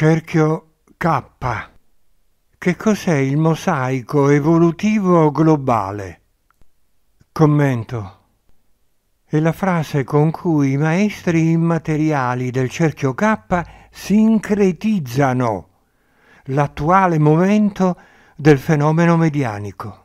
Cerchio K. Che cos'è il mosaico evolutivo globale? Commento. È la frase con cui i maestri immateriali del cerchio K sincretizzano l'attuale momento del fenomeno medianico.